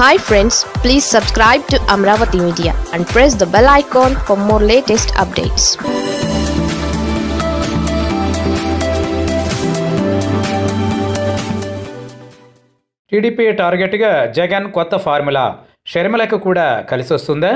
hi friends please subscribe to Amaravati media and press the bell icon for more latest updates TDP టార్గెట్గా జగన్ కొత్త formula షర్మిలకు కూడా కలిసి వస్తుందా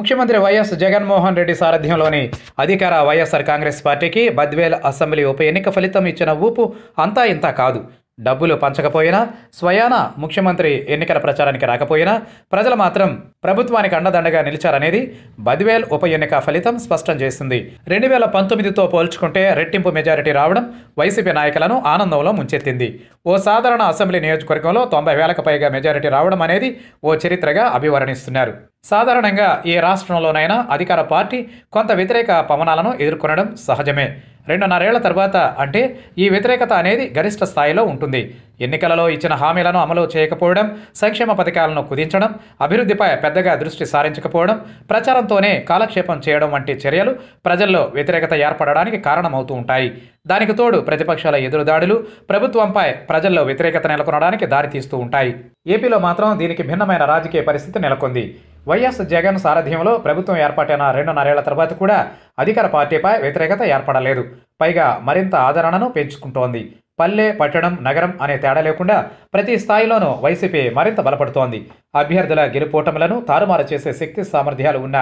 ముఖ్యమంత్రి వైఎస్ జగన్మోహన్ రెడ్డి సారథ్యంలోని అధికార వైఎస్ఆర్ కాంగ్రెస్ పార్టీకి బద్వేల్ అసెంబ్లీ ఉప ఎన్నిక ఫలితం ఇచ్చిన ఊపు అంతా ఇంత కాదు డబ్బులు పంచకపోయినా స్వయాన ముఖ్యమంత్రి ఎన్నికల ప్రచారానికి రాకపోయినా ప్రజలు మాత్రం ప్రభుత్వానికి అండదండగా నిలిచారనేది బద్వేల్ ఉప ఎన్నిక ఫలితం స్పష్టం చేసింది రెండు వేల పంతొమ్మిదితో పోల్చుకుంటే రెట్టింపు మెజారిటీ రావడం వైసీపీ నాయకులను ఆనందంలో ముంచెత్తింది ఓ సాధారణ అసెంబ్లీ నియోజకవర్గంలో తొంభై వేలకు పైగా మెజారిటీ రావడం అనేది ఓ చరిత్రగా అభివర్ణిస్తున్నారు సాధారణంగా ఏ రాష్ట్రంలోనైనా అధికార పార్టీ కొంత వ్యతిరేక పవనాలను ఎదుర్కొనడం సహజమే రెండున్నరేళ్ల తర్వాత అంటే ఈ వ్యతిరేకత అనేది గరిష్ట స్థాయిలో ఉంటుంది ఎన్నికలలో ఇచ్చిన హామీలను అమలు చేయకపోవడం సంక్షేమ పథకాలను కుదించడం అభివృద్ధిపై పెద్దగా దృష్టి సారించకపోవడం ప్రచారంతోనే కాలక్షేపం చేయడం వంటి చర్యలు ప్రజల్లో వ్యతిరేకత ఏర్పడడానికి కారణమవుతూ ఉంటాయి దానికి తోడు ప్రతిపక్షాల ఎదురుదాడులు ప్రభుత్వంపై ప్రజల్లో వ్యతిరేకత నెలకొనడానికి దారితీస్తూ ఉంటాయి ఏపీలో మాత్రం దీనికి భిన్నమైన రాజకీయ పరిస్థితి నెలకొంది వైఎస్ జగన్ సారథ్యంలో ప్రభుత్వం ఏర్పాటైన రెండున్నరేళ్ల తర్వాత కూడా అధికార పార్టీపై వ్యతిరేకత ఏర్పడలేదు పైగా మరింత ఆదరణను పెంచుకుంటోంది పల్లె పట్టణం నగరం అనే తేడా లేకుండా ప్రతి స్థాయిలోనూ వైసీపీ మరింత బలపడుతోంది అభ్యర్థుల గెలుపోటములను తారుమారు చేసే శక్తి సామర్థ్యాలు ఉన్న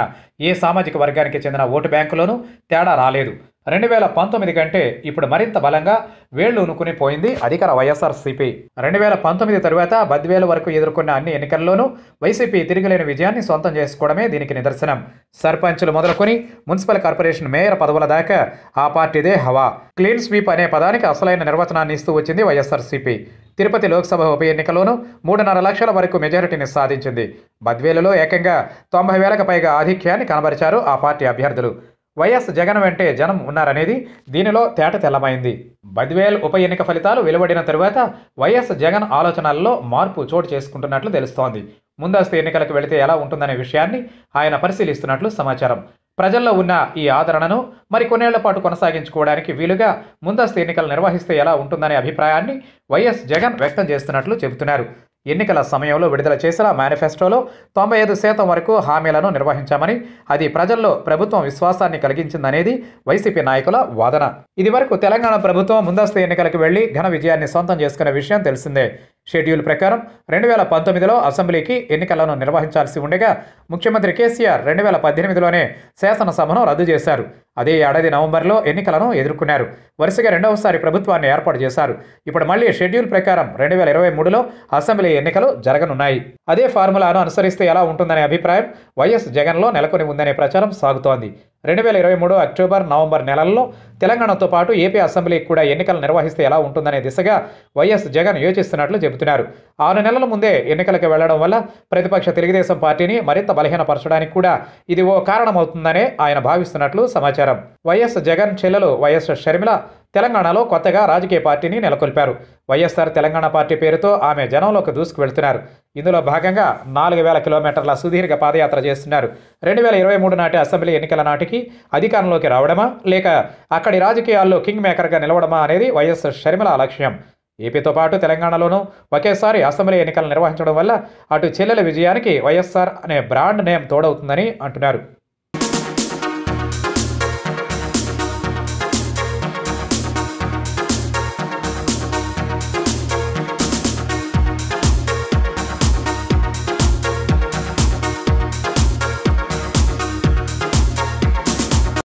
ఏ సామాజిక వర్గానికి చెందిన ఓటు బ్యాంకులోనూ తేడా రాలేదు రెండు వేల పంతొమ్మిది కంటే ఇప్పుడు మరింత బలంగా వేళ్లు ఉనుకుని పోయింది అధికార వైఎస్ఆర్సిపి రెండు వేల పంతొమ్మిది తరువాత బద్వేలు వరకు ఎదుర్కొన్న అన్ని ఎన్నికల్లోనూ వైసీపీ తిరిగిలేని విజయాన్ని సొంతం చేసుకోవడమే దీనికి నిదర్శనం సర్పంచులు మొదలుకొని మున్సిపల్ కార్పొరేషన్ మేయర్ పదవుల దాకా ఆ పార్టీదే హవా క్లీన్ స్వీప్ అనే పదానికి అసలైన నిర్వచనాన్ని ఇస్తూ వచ్చింది వైఎస్ఆర్సిపి తిరుపతి లోక్సభ ఉప ఎన్నికలోనూ మూడున్నర లక్షల వరకు మెజారిటీని సాధించింది బద్వేలులో ఏకంగా తొంభై వేలకు పైగా ఆధిక్యాన్ని కనబరిచారు ఆ పార్టీ అభ్యర్థులు వైఎస్ జగన్ వెంటే జనం ఉన్నారనేది దీనిలో తేట తెల్లమైంది బద్వేల్ ఉప ఎన్నిక ఫలితాలు వెలువడిన తరువాత వైఎస్ జగన్ ఆలోచనల్లో మార్పు చోటు చేసుకుంటున్నట్లు తెలుస్తోంది ముందస్తు ఎన్నికలకు వెళితే ఎలా ఉంటుందనే విషయాన్ని ఆయన పరిశీలిస్తున్నట్లు సమాచారం ప్రజల్లో ఉన్న ఈ ఆదరణను మరి కొన్నేళ్ల పాటు కొనసాగించుకోవడానికి వీలుగా ముందస్తు ఎన్నికలు నిర్వహిస్తే ఎలా ఉంటుందనే అభిప్రాయాన్ని వైఎస్ జగన్ వ్యక్తం చేస్తున్నట్లు చెబుతున్నారు ఎన్నికల సమయంలో విడుదల చేసిన మేనిఫెస్టోలో తొంభై ఐదు శాతం వరకు హామీలను నిర్వహించామని అది ప్రజల్లో ప్రభుత్వం విశ్వాసాన్ని కలిగించిందనేది వైసీపీ నాయకుల వాదన ఇదివరకు తెలంగాణ ప్రభుత్వం ముందస్తు ఎన్నికలకు వెళ్లి ఘన విజయాన్ని సొంతం చేసుకున్న విషయం తెలిసిందే షెడ్యూల్ ప్రకారం రెండు వేల పంతొమ్మిదిలో అసెంబ్లీకి ఎన్నికలను నిర్వహించాల్సి ఉండగా ముఖ్యమంత్రి కేసీఆర్ రెండు వేల పద్దెనిమిదిలోనే శాసనసభను రద్దు చేశారు అదే ఏడాది నవంబర్లో ఎన్నికలను ఎదుర్కొన్నారు వరుసగా రెండవసారి ప్రభుత్వాన్ని ఏర్పాటు చేశారు ఇప్పుడు మళ్ళీ షెడ్యూల్ ప్రకారం రెండు వేల ఇరవై మూడులో అసెంబ్లీ ఎన్నికలు జరగనున్నాయి అదే ఫార్ములాను అనుసరిస్తే ఎలా ఉంటుందనే అభిప్రాయం వైఎస్ జగన్లో నెలకొని ఉందనే ప్రచారం సాగుతోంది రెండు వేల ఇరవై మూడు అక్టోబర్ నవంబర్ నెలల్లో తెలంగాణతో పాటు ఏపీ అసెంబ్లీకి కూడా ఎన్నికలు నిర్వహిస్తే ఎలా ఉంటుందనే దిశగా వైఎస్ జగన్ యోచిస్తున్నట్లు చెబుతున్నారు ఆరు నెలల ముందే ఎన్నికలకు వెళ్లడం వల్ల ప్రతిపక్ష తెలుగుదేశం పార్టీని మరింత బలహీనపరచడానికి కూడా ఇది ఓ కారణమవుతుందనే ఆయన భావిస్తున్నట్లు సమాచారం వైఎస్ జగన్ చెల్లెలు వైఎస్ షర్మిల తెలంగాణలో కొత్తగా రాజకీయ పార్టీని నెలకొల్పారు వైఎస్ఆర్ తెలంగాణ పార్టీ పేరుతో ఆమె జనంలోకి దూసుకువెళ్తున్నారు ఇందులో భాగంగా నాలుగు వేల కిలోమీటర్ల సుదీర్ఘ పాదయాత్ర చేస్తున్నారు రెండు వేల ఇరవై మూడు నాటి అసెంబ్లీ ఎన్నికల నాటికి అధికారంలోకి రావడమా లేక అక్కడి రాజకీయాల్లో కింగ్ మేకర్గా నిలవడమా అనేది వైఎస్ షర్మిల లక్ష్యం ఏపీతో పాటు తెలంగాణలోనూ ఒకేసారి అసెంబ్లీ ఎన్నికలు నిర్వహించడం వల్ల అటు చెల్లెల విజయానికి వైఎస్ఆర్ అనే బ్రాండ్ నేమ్ తోడవుతుందని అంటున్నారు